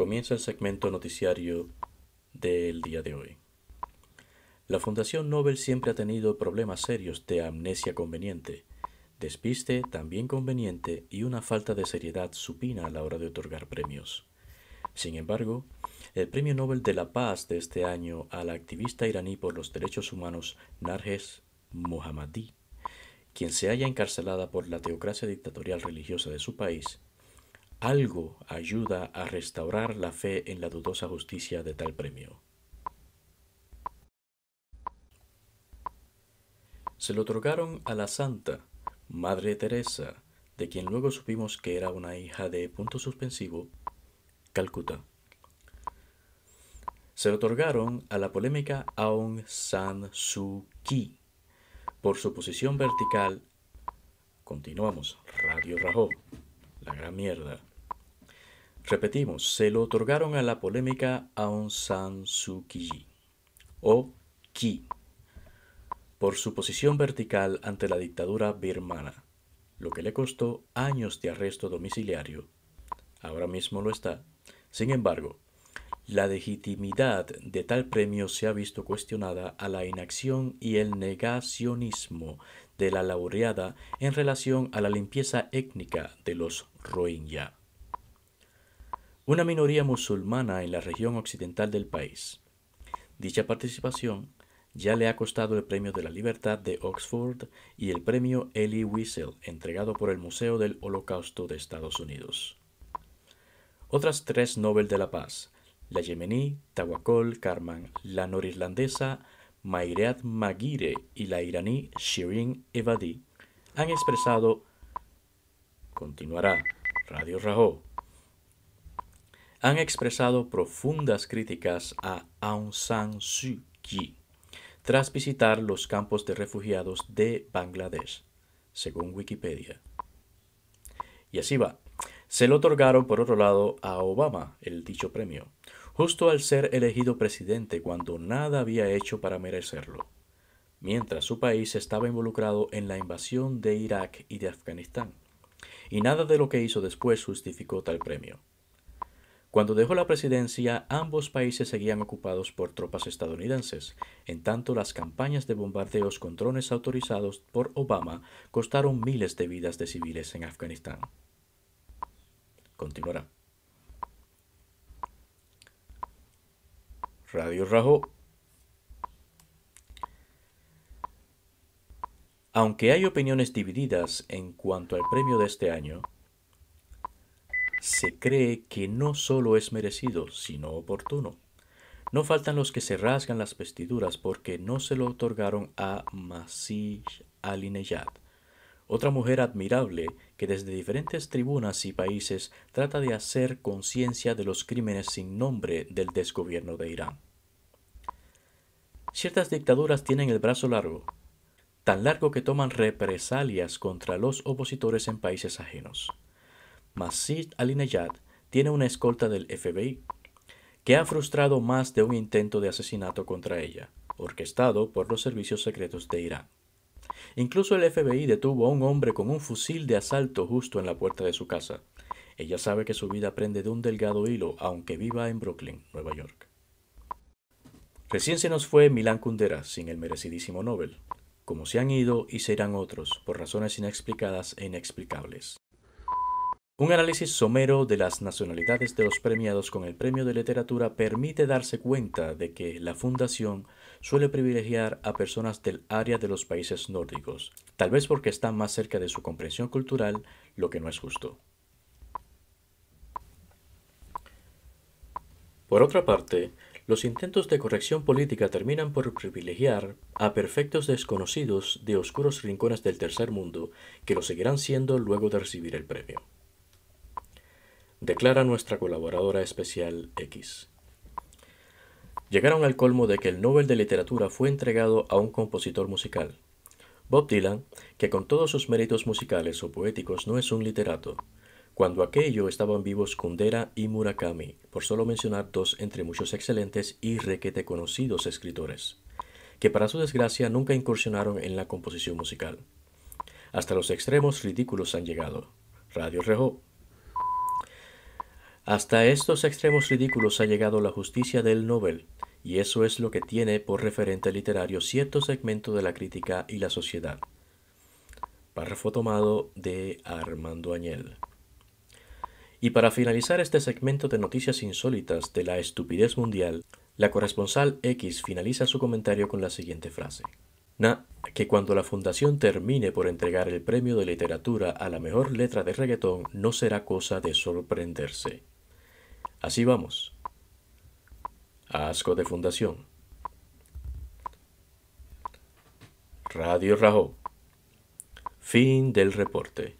Comienza el segmento noticiario del día de hoy. La Fundación Nobel siempre ha tenido problemas serios de amnesia conveniente, despiste también conveniente y una falta de seriedad supina a la hora de otorgar premios. Sin embargo, el Premio Nobel de la Paz de este año a la activista iraní por los derechos humanos Narges Mohammadi, quien se haya encarcelada por la teocracia dictatorial religiosa de su país, algo ayuda a restaurar la fe en la dudosa justicia de tal premio. Se lo otorgaron a la santa, Madre Teresa, de quien luego supimos que era una hija de punto suspensivo, Calcuta. Se lo otorgaron a la polémica Aung San Suu Kyi por su posición vertical. Continuamos, Radio Rajó, la gran mierda. Repetimos, se lo otorgaron a la polémica Aung San Suu Kyi, o Ki, por su posición vertical ante la dictadura birmana, lo que le costó años de arresto domiciliario. Ahora mismo lo está. Sin embargo, la legitimidad de tal premio se ha visto cuestionada a la inacción y el negacionismo de la laureada en relación a la limpieza étnica de los Rohingya una minoría musulmana en la región occidental del país. Dicha participación ya le ha costado el Premio de la Libertad de Oxford y el Premio Elie Wiesel, entregado por el Museo del Holocausto de Estados Unidos. Otras tres Nobel de la Paz, la yemení Tawakol Karman, la norirlandesa Mairead Maguire y la iraní Shirin Ebadi, han expresado Continuará Radio Rajó han expresado profundas críticas a Aung San Suu Kyi tras visitar los campos de refugiados de Bangladesh, según Wikipedia. Y así va. Se le otorgaron, por otro lado, a Obama el dicho premio, justo al ser elegido presidente cuando nada había hecho para merecerlo, mientras su país estaba involucrado en la invasión de Irak y de Afganistán, y nada de lo que hizo después justificó tal premio. Cuando dejó la presidencia, ambos países seguían ocupados por tropas estadounidenses, en tanto las campañas de bombardeos con drones autorizados por Obama costaron miles de vidas de civiles en Afganistán. Continuará. Radio Rajo. Aunque hay opiniones divididas en cuanto al premio de este año, se cree que no solo es merecido, sino oportuno. No faltan los que se rasgan las vestiduras porque no se lo otorgaron a Masih Alinejad, otra mujer admirable que desde diferentes tribunas y países trata de hacer conciencia de los crímenes sin nombre del desgobierno de Irán. Ciertas dictaduras tienen el brazo largo, tan largo que toman represalias contra los opositores en países ajenos. Masih Alinejad tiene una escolta del FBI que ha frustrado más de un intento de asesinato contra ella, orquestado por los servicios secretos de Irán. Incluso el FBI detuvo a un hombre con un fusil de asalto justo en la puerta de su casa. Ella sabe que su vida prende de un delgado hilo, aunque viva en Brooklyn, Nueva York. Recién se nos fue Milán Kundera sin el merecidísimo Nobel, como se han ido y se irán otros, por razones inexplicadas e inexplicables. Un análisis somero de las nacionalidades de los premiados con el Premio de Literatura permite darse cuenta de que la Fundación suele privilegiar a personas del área de los países nórdicos, tal vez porque están más cerca de su comprensión cultural, lo que no es justo. Por otra parte, los intentos de corrección política terminan por privilegiar a perfectos desconocidos de oscuros rincones del tercer mundo que lo seguirán siendo luego de recibir el premio declara nuestra colaboradora especial X. Llegaron al colmo de que el Nobel de Literatura fue entregado a un compositor musical. Bob Dylan, que con todos sus méritos musicales o poéticos no es un literato, cuando aquello estaban vivos Kundera y Murakami, por solo mencionar dos entre muchos excelentes y requete conocidos escritores, que para su desgracia nunca incursionaron en la composición musical. Hasta los extremos ridículos han llegado. Radio Rejo hasta estos extremos ridículos ha llegado la justicia del Nobel, y eso es lo que tiene por referente literario cierto segmento de la crítica y la sociedad. Párrafo tomado de Armando Añel. Y para finalizar este segmento de noticias insólitas de la estupidez mundial, la corresponsal X finaliza su comentario con la siguiente frase. Na, que cuando la fundación termine por entregar el premio de literatura a la mejor letra de reggaetón no será cosa de sorprenderse. Así vamos. Asco de Fundación. Radio Rajo. Fin del reporte.